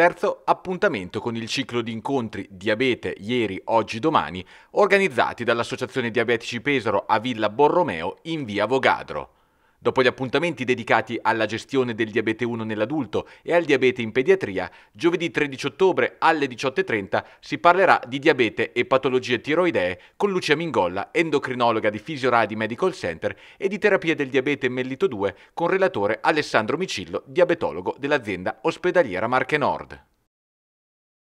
terzo appuntamento con il ciclo di incontri Diabete ieri, oggi, domani, organizzati dall'Associazione Diabetici Pesaro a Villa Borromeo in via Vogadro. Dopo gli appuntamenti dedicati alla gestione del diabete 1 nell'adulto e al diabete in pediatria, giovedì 13 ottobre alle 18.30 si parlerà di diabete e patologie tiroidee con Lucia Mingolla, endocrinologa di Fisioradi Medical Center e di terapia del diabete Mellito 2 con relatore Alessandro Micillo, diabetologo dell'azienda ospedaliera Marche Nord.